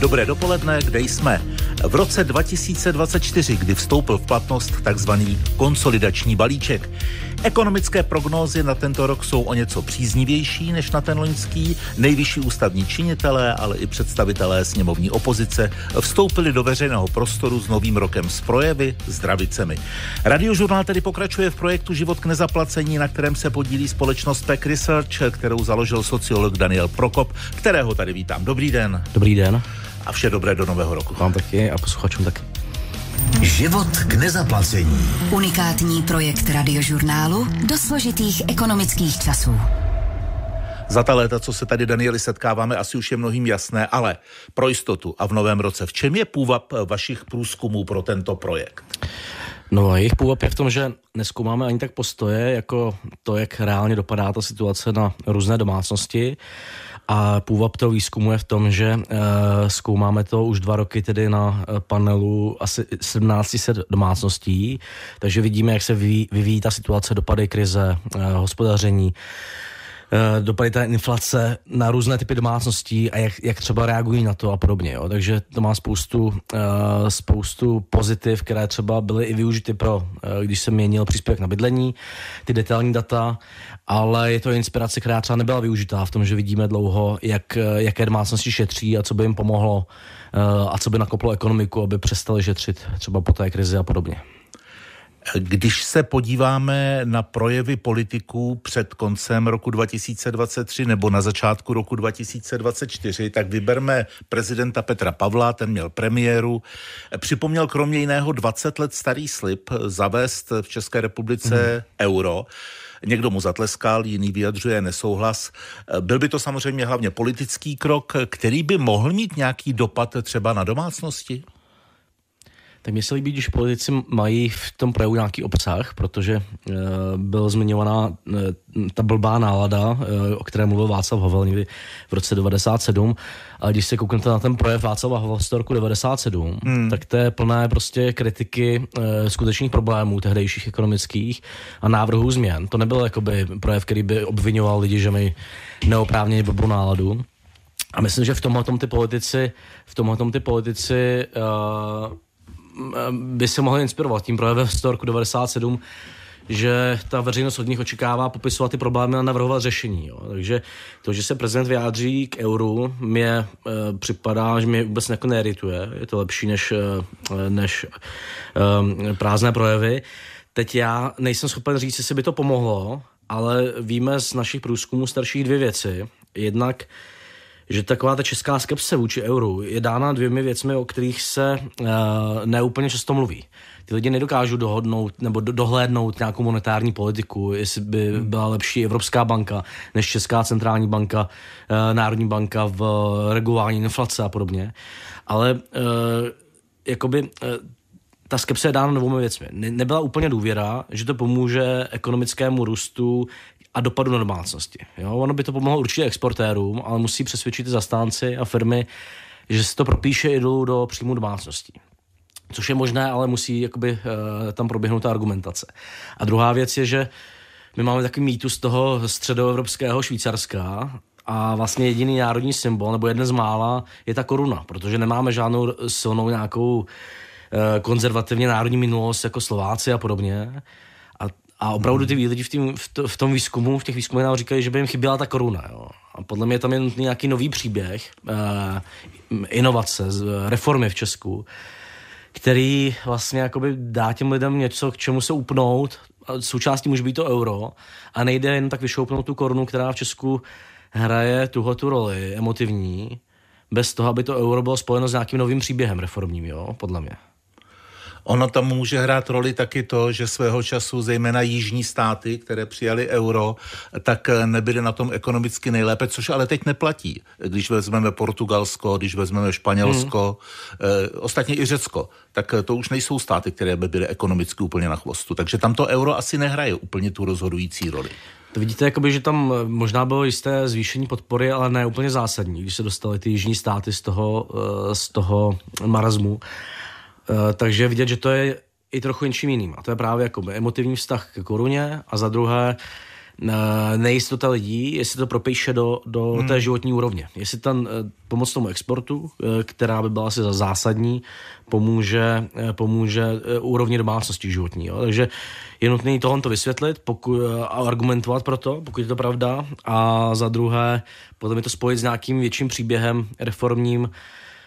Dobré dopoledne, kde jsme? V roce 2024, kdy vstoupil v platnost tzv. konsolidační balíček. Ekonomické prognózy na tento rok jsou o něco příznivější než na ten loňský. Nejvyšší ústavní činitelé, ale i představitelé sněmovní opozice vstoupili do veřejného prostoru s novým rokem s projevy, s dravicemi. Radiožurnál tedy pokračuje v projektu Život k nezaplacení, na kterém se podílí společnost Pack Research, kterou založil sociolog Daniel Prokop, kterého tady vítám. Dobrý den. Dobrý den a vše dobré do nového roku. Vám taky a posluchačům taky. Život k nezaplacení. Unikátní projekt radiožurnálu do složitých ekonomických časů. Za ta léta, co se tady, Danieli, setkáváme, asi už je mnohým jasné, ale pro jistotu a v novém roce, v čem je půvab eh, vašich průzkumů pro tento projekt? No a jejich půvab je v tom, že neskoumáme ani tak postoje, jako to, jak reálně dopadá ta situace na různé domácnosti, a půvab toho výzkumu je v tom, že eh, zkoumáme to už dva roky tedy na eh, panelu asi 1700 domácností, takže vidíme, jak se vyvíjí, vyvíjí ta situace, dopady krize, eh, hospodaření. Eh, dopady té inflace na různé typy domácností a jak, jak třeba reagují na to a podobně. Jo. Takže to má spoustu, eh, spoustu pozitiv, které třeba byly i využity pro, eh, když se měnil příspěvek na bydlení, ty detailní data, ale je to inspirace, která třeba nebyla využitá v tom, že vidíme dlouho, jak, jaké domácnosti šetří a co by jim pomohlo a co by nakoplo ekonomiku, aby přestali šetřit třeba po té krizi a podobně. Když se podíváme na projevy politiků před koncem roku 2023 nebo na začátku roku 2024, tak vyberme prezidenta Petra Pavla, ten měl premiéru. Připomněl kromě jiného 20 let starý slib zavést v České republice hmm. euro. Někdo mu zatleskal, jiný vyjadřuje nesouhlas. Byl by to samozřejmě hlavně politický krok, který by mohl mít nějaký dopad třeba na domácnosti? Tak mě se líbí, když politici mají v tom projevu nějaký obsah, protože e, eh, byl zmiňovaná e, ta blbá nálada, e, o které mluvil Václav Havel někdy v roce 97, ale když se kouknete na ten projev Václava Havel z roku 97, hmm. tak to je plné prostě kritiky e, skutečných problémů tehdejších ekonomických a návrhů změn. To nebyl jakoby projev, který by obvinoval lidi, že mají neoprávněně blbou náladu. A myslím, že v tomhle ty politici, v tomhle ty politici e, by se mohli inspirovat tím projevem z roku 97, že ta veřejnost od nich očekává popisovat ty problémy a navrhovat řešení. Jo. Takže to, že se prezident vyjádří k euru, mě e, připadá, že mě vůbec jako nerituje. Je to lepší než, e, než e, prázdné projevy. Teď já nejsem schopen říct, jestli by to pomohlo, ale víme z našich průzkumů starších dvě věci. Jednak že taková ta česká skepse vůči euru je dána dvěmi věcmi, o kterých se uh, neúplně často mluví. Ty lidi nedokážou dohodnout nebo do, dohlédnout nějakou monetární politiku, jestli by byla lepší Evropská banka než Česká centrální banka, uh, Národní banka v uh, regulování inflace a podobně. Ale uh, jakoby uh, ta skepse je dána novými věcmi. Ne, nebyla úplně důvěra, že to pomůže ekonomickému růstu, a dopadu na domácnosti. Jo? Ono by to pomohlo určitě exportérům, ale musí přesvědčit zastánci a firmy, že se to propíše i do příjmu domácností. Což je možné, ale musí jakoby, eh, tam proběhnout ta argumentace. A druhá věc je, že my máme takový mýtus toho středoevropského Švýcarska a vlastně jediný národní symbol, nebo jeden z mála, je ta koruna, protože nemáme žádnou silnou nějakou eh, konzervativně národní minulost jako Slováci a podobně. A opravdu ty lidi v, tým, v tom výzkumu, v těch výzkumech nám říkají, že by jim chyběla ta koruna. Jo. A podle mě tam je nutný nějaký nový příběh, eh, inovace, reformy v Česku, který vlastně jakoby dá těm lidem něco, k čemu se upnout. Součástí může být to euro a nejde jen tak vyšoupnout tu korunu, která v Česku hraje tuhle tu roli emotivní, bez toho, aby to euro bylo spojeno s nějakým novým příběhem reformním, jo, podle mě. Ono tam může hrát roli taky to, že svého času zejména jižní státy, které přijali euro, tak eh, nebyly na tom ekonomicky nejlépe, což ale teď neplatí. Když vezmeme Portugalsko, když vezmeme Španělsko, hmm. eh, ostatně i Řecko, tak eh, to už nejsou státy, které by byly ekonomicky úplně na chvostu. Takže tam to euro asi nehraje úplně tu rozhodující roli. To vidíte, jakoby, že tam eh, možná bylo jisté zvýšení podpory, ale ne úplně zásadní, když se dostaly ty jižní státy z toho, z toho marazmu. Eh, takže vidět, že to je i trochu něčím jiným. A to je právě jako emotivní vztah k koruně a za druhé eh, nejistota lidí, jestli to propíše do, do hmm. té životní úrovně. Jestli ten eh, pomoc tomu exportu, která by byla asi za zásadní, pomůže, pomůže úrovni domácnosti životní. Jo. Takže je nutné tohle to vysvětlit poku- a argumentovat pro to, pokud je to pravda. A za druhé, potom je to spojit s nějakým větším příběhem reformním,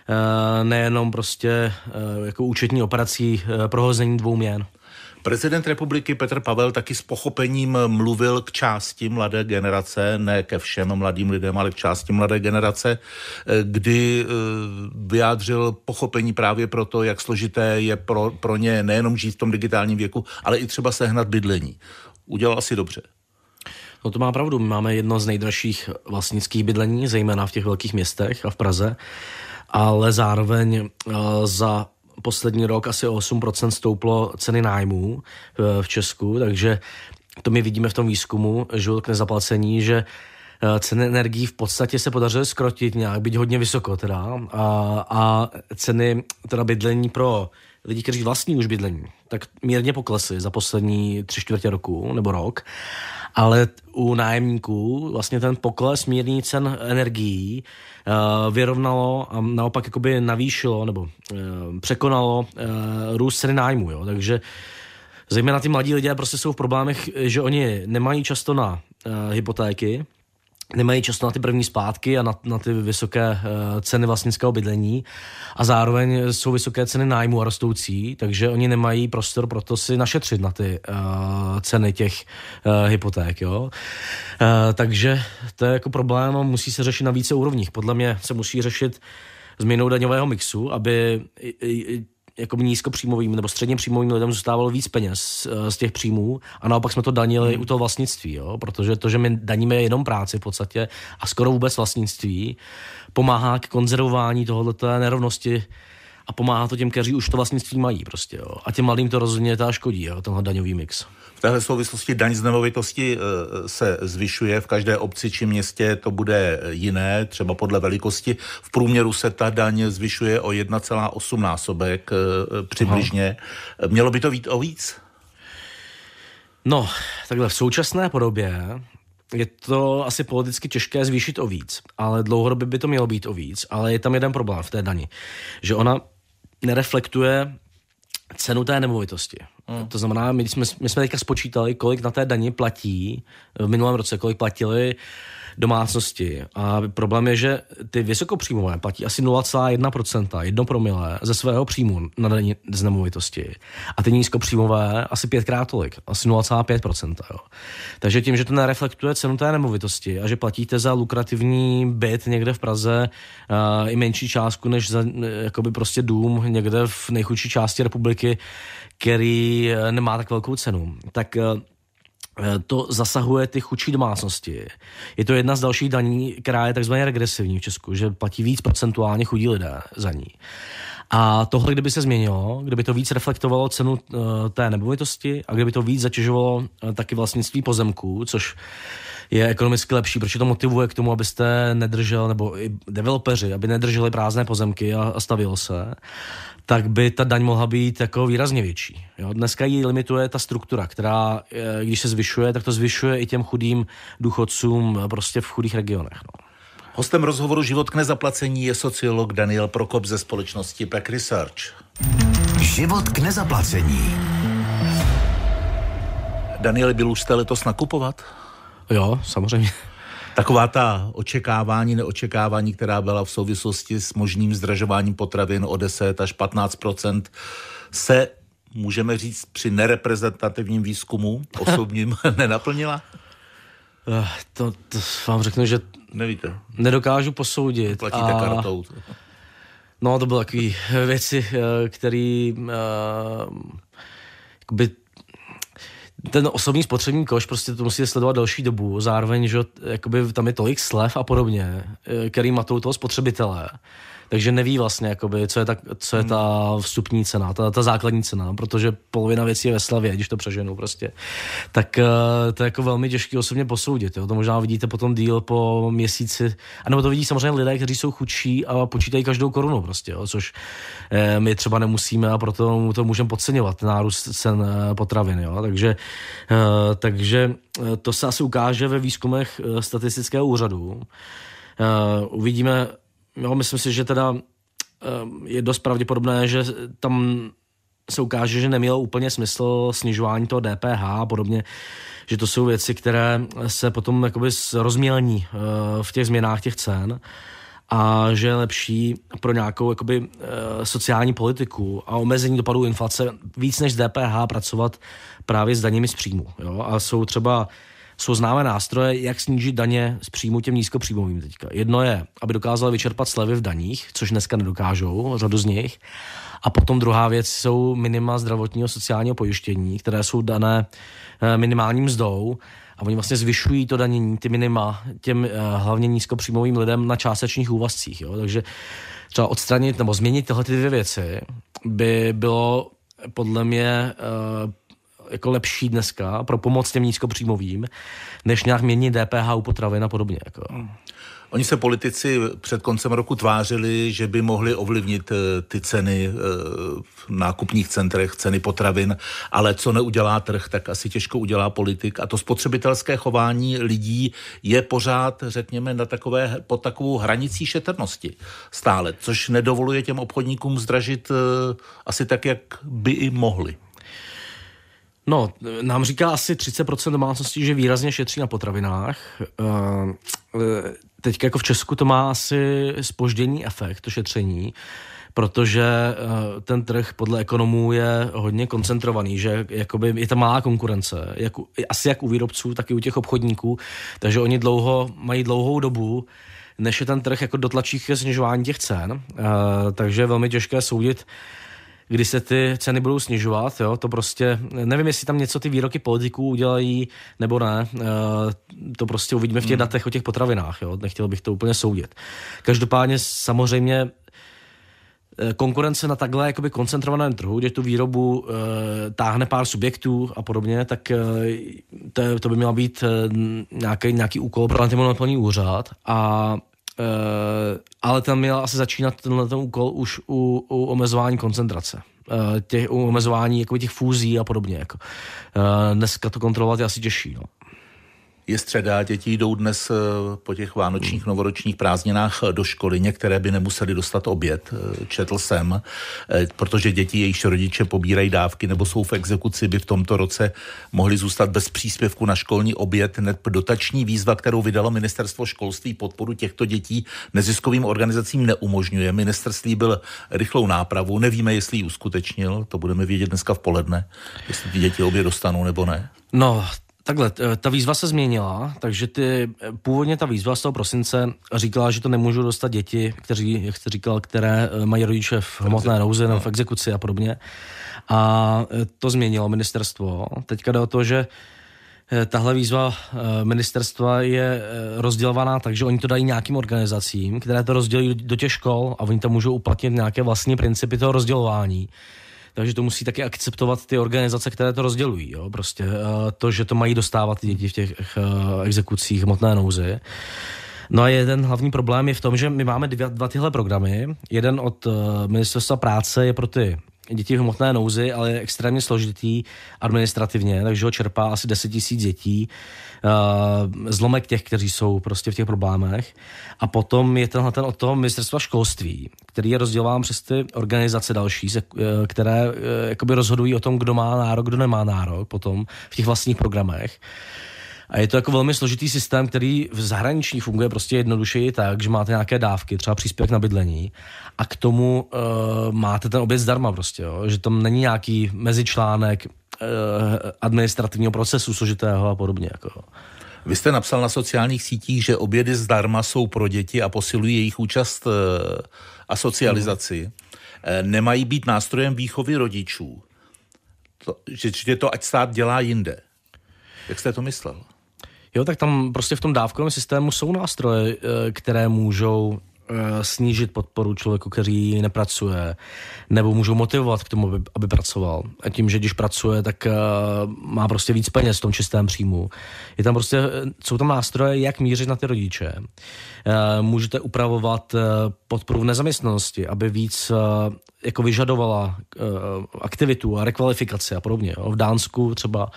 Eh, nejenom prostě eh, jako účetní operací eh, prohození dvou měn. Prezident republiky Petr Pavel taky s pochopením mluvil k části mladé generace, ne ke všem mladým lidem, ale k části mladé generace, kdy vyjádřil pochopení právě pro to, jak složité je pro, pro ně nejenom žít v tom digitálním věku, ale i třeba sehnat bydlení. Udělal asi dobře. No to má pravdu, my máme jedno z nejdražších vlastnických bydlení, zejména v těch velkých městech a v Praze ale zároveň eh, za poslední rok asi o 8% stouplo ceny nájmů eh, v Česku, takže to my vidíme v tom výzkumu, že k nezaplacení, že eh, ceny energií v podstatě se podařilo skrotit nějak, být hodně vysoko teda, a, a ceny teda bydlení pro lidi, kteří vlastní už bydlení, tak mírně poklesly za poslední tři čtvrtě roku nebo rok ale u nájemníků vlastně ten pokles mírný cen energií uh, vyrovnalo a naopak jakoby navýšilo nebo uh, překonalo uh, růst ceny nájmu. Jo? Takže zejména ty mladí lidé prostě jsou v problémech, že oni nemají často na hypotéky, nemají často na ty první zpátky a na, na ty vysoké uh, ceny vlastnického bydlení a zároveň jsou vysoké ceny nájmu a rostoucí, takže oni nemají prostor pro to si našetřit na ty uh, ceny těch uh, hypoték. Jo? Uh, takže to je jako problém a musí se řešit na více úrovních. Podle mě se musí řešit změnou daňového mixu, aby jako nízkopříjmovým nebo středně příjmovým lidem zůstávalo víc peněz eh, z těch příjmů a naopak jsme to danili hmm. u toho vlastnictví, jo? protože to, že my daníme jenom práci v podstatě a skoro vůbec vlastnictví, pomáhá k konzervování tohoto nerovnosti a pomáhá to těm, kteří už to vlastnictví mají prostě, jo. A těm malým to rozhodně ta škodí, jo, tenhle daňový mix. V téhle souvislosti daň z nemovitosti eh, se zvyšuje v každé obci či městě, to bude jiné, třeba podle velikosti. V průměru se ta daň zvyšuje o 1,8 násobek eh, přibližně. Aha. Mělo by to být o víc? No, takhle v současné podobě je to asi politicky těžké zvýšit o víc, ale dlouhodobě by to mělo být o víc, ale je tam jeden problém v té dani, že ona nereflektuje cenu té nemovitosti. Hmm. To znamená, my jsme, my jsme teďka spočítali, kolik na té dani platí v minulém roce, kolik platili uh, domácnosti. A problém je, že ty vysokopříjmové platí asi 0,1%, 1 promile ze svého příjmu na daní z nemovitosti. A ty nízkopříjmové asi pětkrát tolik, asi 0,5%. Jo. Takže tím, že to nereflektuje cenu té nemovitosti a že platíte za lukrativní byt někde v Praze uh, i menší částku než za eh, jakoby prostě dům někde v nejchudší části republiky, který eh, nemá tak velkou cenu, tak Eh, to zasahuje ty chudší domácnosti. Je to jedna z dalších daní, která je takzvaně regresivní v Česku, že platí víc procentuálně chudí lidé za ní. A tohle, kdyby se změnilo, kdyby to víc reflektovalo cenu eh, té nemovitosti a kdyby to víc zatěžovalo eh, taky vlastnictví pozemků, což je ekonomicky lepší, protože to motivuje k tomu, abyste nedržel, nebo i developeři, aby nedrželi prázdné pozemky a, a stavilo se, tak by ta daň mohla být jako výrazně větší. Jo? Dneska ji limituje ta struktura, která, eh, když se zvyšuje, tak to zvyšuje i těm chudým důchodcům eh, prostě v chudých regionech. No. Hostem rozhovoru Život k nezaplacení je sociolog Daniel Prokop ze společnosti Peck Research. Život k nezaplacení. Danieli, byl už jste letos nakupovat? Jo, samozřejmě. Taková ta očekávání, neočekávání, která byla v souvislosti s možným zdražováním potravin o 10 až 15 se můžeme říct, při nereprezentativním výzkumu osobním nenaplnila? Eh, to, to vám řeknu, že Nevíte. nedokážu posoudit. Platíte a... kartou. No, to byly takové věci, eh, které uh, eh, ten osobní spotřební koš, prostě to musíte sledovat delší dobu, zároveň, že jakoby tam je tolik slev a podobně, eh, který matou toho spotřebitele, takže neví vlastně, jakoby, co je ta, co je ta hmm. vstupní cena, ta, ta základní cena, no, protože polovina věcí je ve slavě, když to přeženou prostě. Tak uh, to je jako velmi těžké osobně posoudit. Jo? To možná vidíte potom díl po měsíci, anebo to vidí samozřejmě lidé, kteří jsou chudší a počítají každou korunu prostě, jo? což eh, my třeba nemusíme a proto to můžeme podceňovat, nárůst cen eh, potravin. Jo? Takže, eh, takže eh, to se asi ukáže ve výzkumech eh, statistického úřadu. Uh, uvidíme, jo, myslím si, že teda ehm, je dost pravděpodobné, že tam se ukáže, že nemělo úplně smysl snižování toho DPH a podobně, že to jsou věci, které se potom jakoby rozmělní eh, v těch změnách těch cen a že je lepší pro nějakou jakoby, eh, sociální politiku a omezení dopadů inflace víc než DPH pracovat právě s daněmi z příjmu. Jo? A jsou třeba jsou známé nástroje, jak snížit daně z příjmu těm nízkopříjmovým teďka. Jedno je, aby dokázali vyčerpat slevy v daních, což dneska nedokážou, řadu z nich. A potom druhá věc jsou minima zdravotního sociálního pojištění, které jsou dané eh, minimálním mzdou a oni vlastně zvyšují to danění, ty minima, těm eh, hlavně nízkopříjmovým lidem na částečných úvazcích. Jo? Takže třeba odstranit nebo změnit tyhle ty dvě věci by bylo podle mě eh, jako lepší dneska pro pomoc těm nízkopříjmovým, než nějak měnit DPH u potravin a podobně. Jako. Hmm. Oni se politici před koncem roku tvářili, že by mohli ovlivnit eh, ty ceny eh, v nákupních centrech, ceny potravin, ale co neudělá trh, tak asi těžko udělá politik. A to spotřebitelské chování lidí je pořád, řekněme, na takové, pod takovou hranicí šetrnosti stále, což nedovoluje těm obchodníkům zdražit eh, asi tak, jak by i mohli. No, nám říká asi 30% domácností, že výrazně šetří na potravinách. Ehm, e, Teď jako v Česku to má asi spoždění efekt, to šetření, protože e, ten trh podle ekonomů je hodně koncentrovaný, že jakoby je tam malá konkurence, jak, asi jak u výrobců, tak i u těch obchodníků, takže oni dlouho, mají dlouhou dobu, než je ten trh jako dotlačí ke snižování těch cen, ehm, takže je velmi těžké soudit, kdy se ty ceny budou snižovat, jo, to prostě, nevím, jestli tam něco ty výroky politiků udělají nebo ne, eh, to prostě uvidíme v těch hmm. datech o těch potravinách, jo, nechtěl bych to úplně soudit. Každopádně samozřejmě eh, konkurence na takhle jakoby koncentrovaném trhu, kde tu výrobu e, táhne pár subjektů a podobně, tak e, to, to by měla být e, nějaký, nějaký úkol pro antimonopolní úřad a Uh, ale tam měl asi začínat tenhle ten úkol už u, u omezování koncentrace uh, těch u omezování jakoby těch fúzí a podobně. Jako. Uh, dneska to kontrolovat je asi těžší. No je středa, děti jdou dnes eh, po těch vánočních, novoročních prázdninách eh, do školy, některé by nemuseli dostat oběd, eh, četl jsem, protože děti, jejichž rodiče pobírají dávky nebo jsou v exekuci, by v tomto roce mohli zůstat bez příspěvku na školní oběd. Dotační výzva, kterou vydalo ministerstvo školství podporu těchto dětí neziskovým organizacím neumožňuje. Ministerství byl rychlou nápravu, nevíme, jestli ji uskutečnil, to budeme vědět dneska v poledne, jestli ty děti obě dostanou nebo ne. No, Takhle, eh, ta výzva se změnila, takže ty, eh, původně ta výzva z toho prosince říkala, že to nemůžu dostat děti, kteří, jak jste říkal, které eh, mají rodiče v hmotné nouzi nebo v exekuci a podobně. A to změnilo ministerstvo. Teďka jde o to, že tahle výzva ministerstva je rozdělovaná tak, že oni to dají nějakým organizacím, které to rozdělí do těch škol a oni tam můžou uplatnit nějaké vlastní principy toho rozdělování takže to musí taky akceptovat ty organizace, které to rozdělují. Jo? Prostě eh, to, že to mají dostávat ty děti v těch eh, exekucích hmotné nouzy. No a jeden hlavní problém je v tom, že my máme dva, dva tyhle programy. Jeden od uh, Ministerstva práce je pro ty děti v hmotné nouzi, ale je extrémně složitý administrativně, takže ho čerpá asi 10 tisíc dětí, eh, zlomek těch, kteří jsou prostě v těch problémech. A potom je tenhle ten o tom ministerstva školství, který je rozdělován přes ty organizace další, eh, které eh, jakoby rozhodují o tom, kdo má nárok, kdo nemá nárok potom v těch vlastních programech. A je to jako velmi složitý systém, který v zahraničí funguje prostě jednodušeji tak, že máte nějaké dávky, třeba příspěvek na bydlení a k tomu uh, máte ten oběd zdarma prostě, jo? že tam není nějaký mezičlánek uh, administrativního procesu složitého a podobně. Jako. Vy jste napsal na sociálních sítích, že obědy zdarma jsou pro děti a posilují jejich účast uh, a socializaci. Hmm. Nemají být nástrojem výchovy rodičů. To, že, že to ať stát dělá jinde. Jak jste to myslel? Jo, tak tam prostě v tom dávkovém systému jsou nástroje, eh, které můžou eh, snížit podporu člověku, který nepracuje, nebo můžou motivovat k tomu, aby, aby pracoval. A tím, že když pracuje, tak uh, má prostě víc peněz v tom čistém příjmu. Je tam prostě, jsou tam nástroje, jak mířit na ty rodiče. Uh, můžete upravovat uh, podporu v nezaměstnanosti, aby víc jako vyžadovala aktivitu a rekvalifikaci a podobně. Jo. V Dánsku třeba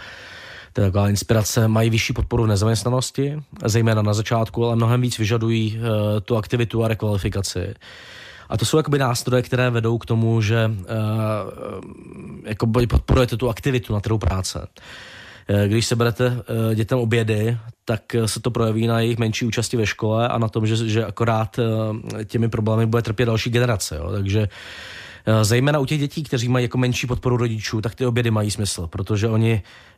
taková inspirace, mají vyšší podporu v nezaměstnanosti, zejména na začátku, ale mnohem víc vyžadují eh, tu aktivitu a rekvalifikaci. A to jsou jakoby nástroje, které vedou k tomu, že eh, jakoby podporujete tu aktivitu na trhu práce. Eh, když se berete dětem obědy, tak se to projeví na jejich menší účasti ve škole a na tom, že, že akorát těmi problémy bude trpět další generace. Jo. Takže Eh, zejména u těch dětí, kteří mají jako menší podporu rodičů, tak ty obědy mají smysl, protože oni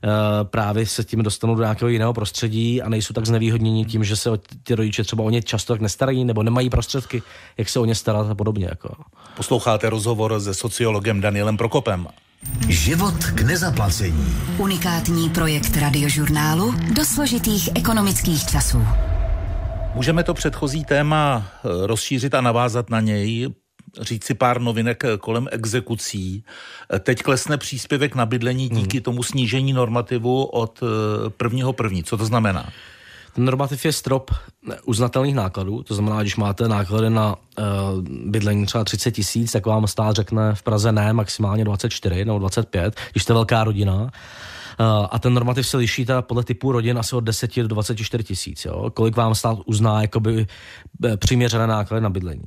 eh, právě se tím dostanou do nějakého jiného prostředí a nejsou tak znevýhodněni tím, že se ty rodiče třeba o ně často tak nestarají nebo nemají prostředky, jak se o ně starat a podobně. Jako. Posloucháte rozhovor se sociologem Danielem Prokopem. Život k nezaplacení. Unikátní projekt radiožurnálu do složitých ekonomických časů. Můžeme to předchozí téma eh, rozšířit a navázat na něj říct si pár novinek eh, kolem exekucí. Eh, teď klesne příspěvek na bydlení mhm. díky tomu snížení normativu od eh, prvního první. Co to znamená? Ten normativ je strop uznatelných nákladů, to znamená, když máte náklady na uh, bydlení třeba 30 tisíc, tak vám stát řekne v Praze ne, maximálně 24 nebo 25, když jste velká rodina. Eh, a ten normativ se liší teda podle typu rodin asi od 10 do 24 tisíc, kolik vám stát uzná jakoby eh, přiměřené náklady na bydlení.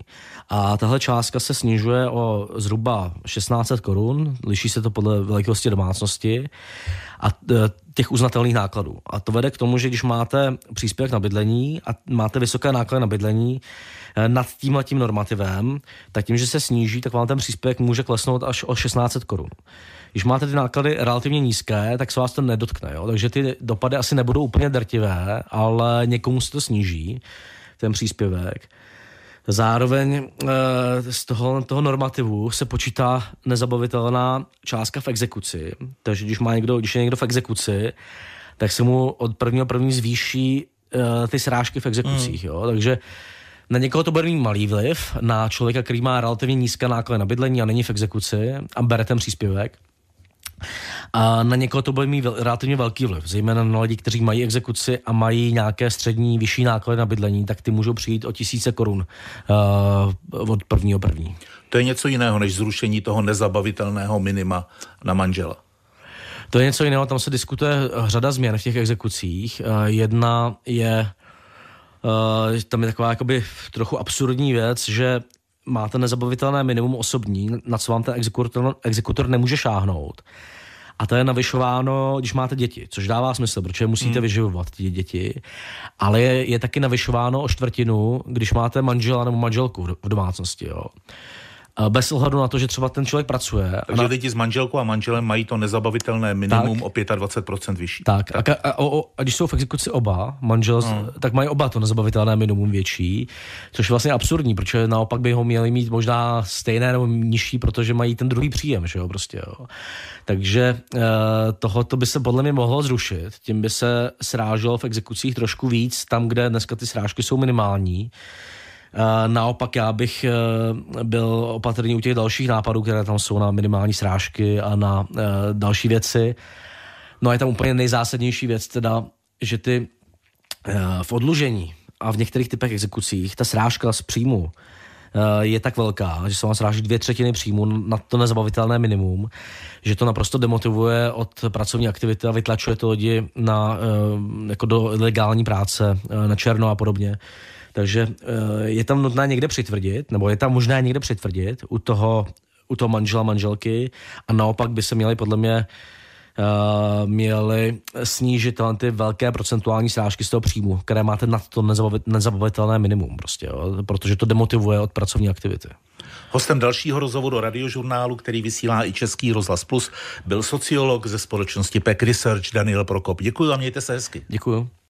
A tahle částka se snižuje o zhruba 1600 korun, liší se to podle velikosti domácnosti a eh, těch uznatelných nákladů. A to vede k tomu, že když máte příspěvek na bydlení a máte vysoké náklady na bydlení eh, nad tím a tím normativem, tak tím, že se sníží, tak vám ten příspěvek může klesnout až o 1600 korun. Když máte ty náklady relativně nízké, tak se vás to nedotkne. Jo? Takže ty dopady asi nebudou úplně drtivé, ale někomu se to sníží, ten příspěvek. Zároveň eh, z toho, toho normativu se počítá nezabavitelná částka v exekuci. Takže když, má někdo, když je někdo v exekuci, tak se mu od prvního první zvýší eh, ty srážky v exekucích. Mm. Jo? Takže na někoho to bude mít malý vliv, na člověka, který má relativně nízké náklady na bydlení a není v exekuci a bere ten příspěvek, a na někoho to bude mít relativně velký vliv, zejména na lidi, kteří mají exekuci a mají nějaké střední, vyšší náklady na bydlení, tak ty můžou přijít o tisíce korun uh, od prvního první. To je něco jiného než zrušení toho nezabavitelného minima na manžela. To je něco jiného, tam se diskutuje řada změn v těch exekucích. Eh, jedna je, eh, tam je taková jakoby trochu absurdní věc, že máte nezabavitelné minimum osobní, na co vám ten exekutor, exekutor nemůže šáhnout. A to je navyšováno, když máte děti, což dává smysl, protože musíte hmm. vyživovat ty děti. Ale je, je taky navyšováno o čtvrtinu, když máte manžela nebo manželku v domácnosti. Jo bez ohledu na to, že třeba ten člověk pracuje. Takže na... lidi s manželkou a manželem mají to nezabavitelné minimum tak, o 25% vyšší. Tak, tak. A, a, a, a když jsou v exekuci oba, manžel, hmm. tak mají oba to nezabavitelné minimum větší, což je vlastně absurdní, protože naopak by ho měli mít možná stejné nebo nižší, protože mají ten druhý příjem, že jo, prostě jo. Takže e, tohoto by se podle mě mohlo zrušit, tím by se sráželo v exekucích trošku víc, tam, kde dneska ty srážky jsou minimální. Eh, naopak já bych eh, byl opatrný u těch dalších nápadů, které tam jsou na minimální srážky a na eh, další věci. No a je tam úplně nejzásadnější věc, teda, že ty v odlužení a v některých typech exekucích ta srážka z příjmu je tak velká, že se vám sráží dvě třetiny příjmu na to nezabavitelné minimum, že to naprosto demotivuje od pracovní aktivity a vytlačuje to lidi na, jako do legální práce, na černo a podobně. Takže eh, je tam nutné někde přitvrdit, nebo je tam možná někde přitvrdit u toho, u toho manžela, manželky a naopak by se měli podle mě eh, měli snížit tyhle ty velké procentuální srážky z toho příjmu, které máte na to nezabavitelné minimum prostě, jo? protože to demotivuje od pracovní aktivity. Hostem dalšího rozhovoru radiožurnálu, který vysílá i Český rozhlas Plus, byl sociolog ze společnosti PEC Research Daniel Prokop. Děkuji a mějte se hezky. Děkuji.